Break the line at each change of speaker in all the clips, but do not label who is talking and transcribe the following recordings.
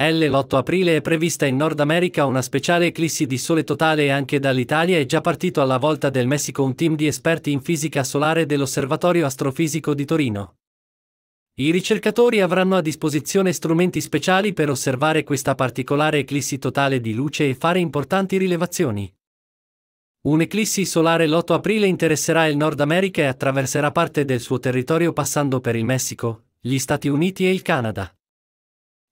L8 aprile è prevista in Nord America una speciale eclissi di sole totale e anche dall'Italia è già partito alla volta del Messico un team di esperti in fisica solare dell'Osservatorio Astrofisico di Torino. I ricercatori avranno a disposizione strumenti speciali per osservare questa particolare eclissi totale di luce e fare importanti rilevazioni. Un'eclissi solare l'8 aprile interesserà il Nord America e attraverserà parte del suo territorio passando per il Messico, gli Stati Uniti e il Canada.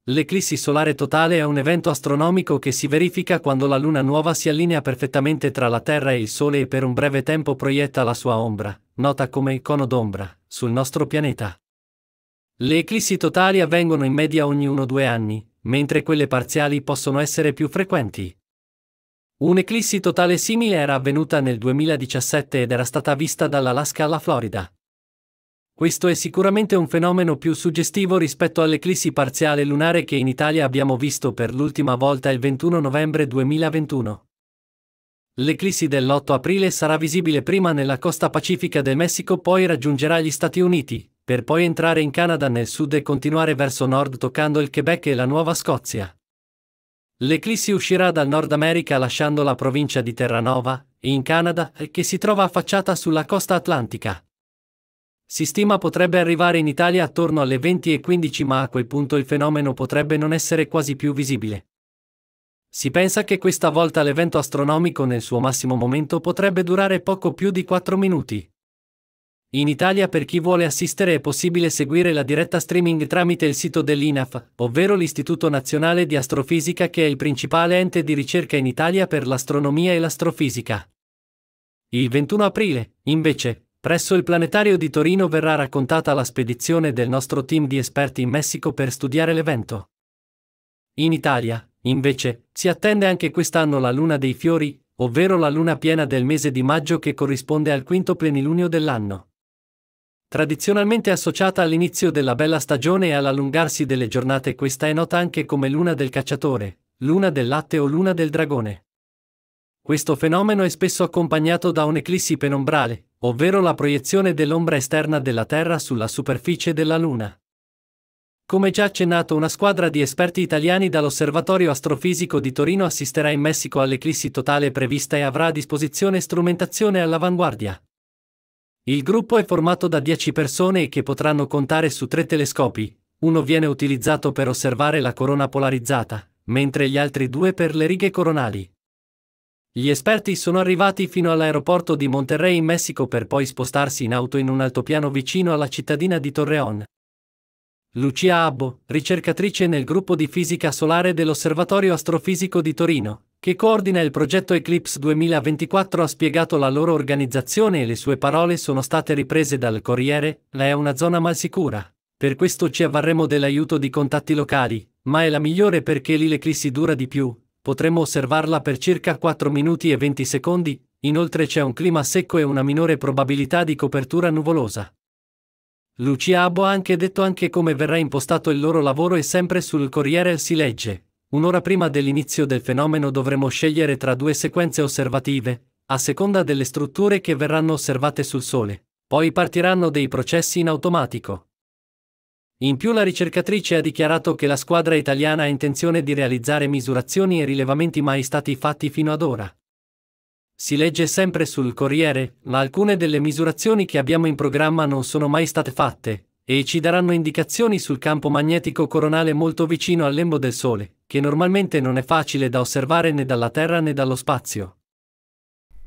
L'eclissi solare totale è un evento astronomico che si verifica quando la luna nuova si allinea perfettamente tra la Terra e il Sole e per un breve tempo proietta la sua ombra, nota come il cono d'ombra, sul nostro pianeta. Le eclissi totali avvengono in media ogni 1-2 anni, mentre quelle parziali possono essere più frequenti. Un'eclissi totale simile era avvenuta nel 2017 ed era stata vista dall'Alaska alla Florida. Questo è sicuramente un fenomeno più suggestivo rispetto all'eclissi parziale lunare che in Italia abbiamo visto per l'ultima volta il 21 novembre 2021. L'eclissi dell'8 aprile sarà visibile prima nella costa pacifica del Messico, poi raggiungerà gli Stati Uniti, per poi entrare in Canada nel sud e continuare verso nord toccando il Quebec e la Nuova Scozia. L'eclissi uscirà dal Nord America lasciando la provincia di Terranova, in Canada, che si trova affacciata sulla costa atlantica. Si stima potrebbe arrivare in Italia attorno alle 20.15 ma a quel punto il fenomeno potrebbe non essere quasi più visibile. Si pensa che questa volta l'evento astronomico nel suo massimo momento potrebbe durare poco più di 4 minuti. In Italia per chi vuole assistere è possibile seguire la diretta streaming tramite il sito dell'INAF, ovvero l'Istituto Nazionale di Astrofisica che è il principale ente di ricerca in Italia per l'astronomia e l'astrofisica. Il 21 aprile, invece, Presso il Planetario di Torino verrà raccontata la spedizione del nostro team di esperti in Messico per studiare l'evento. In Italia, invece, si attende anche quest'anno la Luna dei Fiori, ovvero la luna piena del mese di maggio che corrisponde al quinto plenilunio dell'anno. Tradizionalmente associata all'inizio della bella stagione e all'allungarsi delle giornate questa è nota anche come luna del cacciatore, luna del latte o luna del dragone. Questo fenomeno è spesso accompagnato da un'eclissi penombrale, ovvero la proiezione dell'ombra esterna della Terra sulla superficie della Luna. Come già accennato, una squadra di esperti italiani dall'Osservatorio Astrofisico di Torino assisterà in Messico all'eclissi totale prevista e avrà a disposizione strumentazione all'avanguardia. Il gruppo è formato da 10 persone che potranno contare su tre telescopi, uno viene utilizzato per osservare la corona polarizzata, mentre gli altri due per le righe coronali. Gli esperti sono arrivati fino all'aeroporto di Monterrey in Messico per poi spostarsi in auto in un altopiano vicino alla cittadina di Torreón. Lucia Abbo, ricercatrice nel gruppo di fisica solare dell'Osservatorio Astrofisico di Torino, che coordina il progetto Eclipse 2024, ha spiegato la loro organizzazione e le sue parole sono state riprese dal Corriere, la è una zona mal sicura. Per questo ci avvarremo dell'aiuto di contatti locali, ma è la migliore perché lì l'eclissi dura di più, potremmo osservarla per circa 4 minuti e 20 secondi, inoltre c'è un clima secco e una minore probabilità di copertura nuvolosa. Lucia Abbo ha anche detto anche come verrà impostato il loro lavoro e sempre sul Corriere si legge. Un'ora prima dell'inizio del fenomeno dovremo scegliere tra due sequenze osservative, a seconda delle strutture che verranno osservate sul Sole. Poi partiranno dei processi in automatico. In più la ricercatrice ha dichiarato che la squadra italiana ha intenzione di realizzare misurazioni e rilevamenti mai stati fatti fino ad ora. Si legge sempre sul Corriere, ma alcune delle misurazioni che abbiamo in programma non sono mai state fatte, e ci daranno indicazioni sul campo magnetico coronale molto vicino al lembo del Sole, che normalmente non è facile da osservare né dalla Terra né dallo spazio.